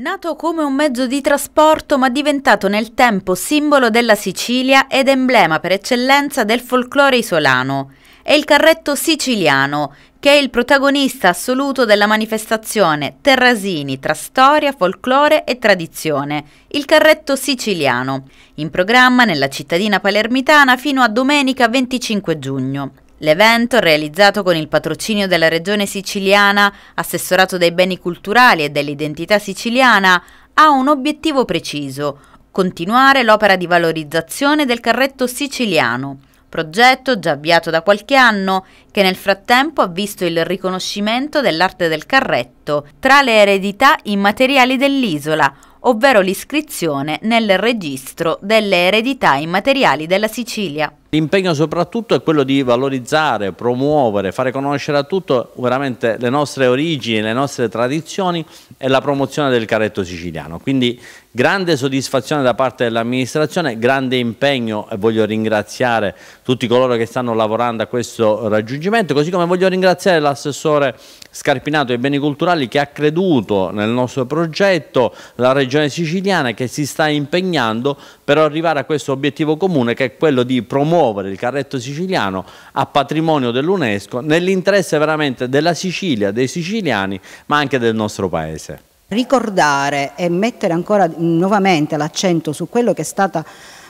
Nato come un mezzo di trasporto ma diventato nel tempo simbolo della Sicilia ed emblema per eccellenza del folklore isolano, è il carretto siciliano, che è il protagonista assoluto della manifestazione Terrasini tra storia, folklore e tradizione, il carretto siciliano, in programma nella cittadina palermitana fino a domenica 25 giugno. L'evento, realizzato con il patrocinio della Regione siciliana, assessorato dai beni culturali e dell'identità siciliana, ha un obiettivo preciso, continuare l'opera di valorizzazione del carretto siciliano, progetto già avviato da qualche anno che nel frattempo ha visto il riconoscimento dell'arte del carretto tra le eredità immateriali dell'isola, ovvero l'iscrizione nel registro delle eredità immateriali della Sicilia. L'impegno soprattutto è quello di valorizzare, promuovere, fare conoscere a tutto veramente le nostre origini, le nostre tradizioni e la promozione del caretto siciliano. Quindi grande soddisfazione da parte dell'amministrazione, grande impegno e voglio ringraziare tutti coloro che stanno lavorando a questo raggiungimento, così come voglio ringraziare l'assessore Scarpinato ai beni culturali che ha creduto nel nostro progetto, la regione siciliana che si sta impegnando per arrivare a questo obiettivo comune che è quello di promuovere promuovere il carretto siciliano a patrimonio dell'UNESCO nell'interesse veramente della Sicilia, dei siciliani, ma anche del nostro paese. Ricordare e mettere ancora nuovamente l'accento su quello che è stata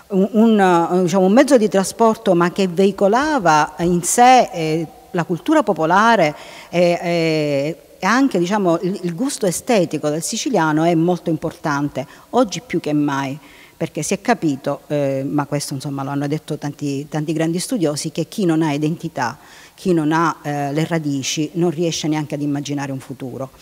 un, eh, diciamo, un, mezzo di trasporto ma che veicolava in sé eh, la cultura popolare e, eh, eh, anche diciamo, il, il gusto estetico del siciliano è molto importante, oggi più che mai perché si è capito, eh, ma questo insomma lo hanno detto tanti, tanti, grandi studiosi, che chi non ha identità, chi non ha eh, le radici, non riesce neanche ad immaginare un futuro.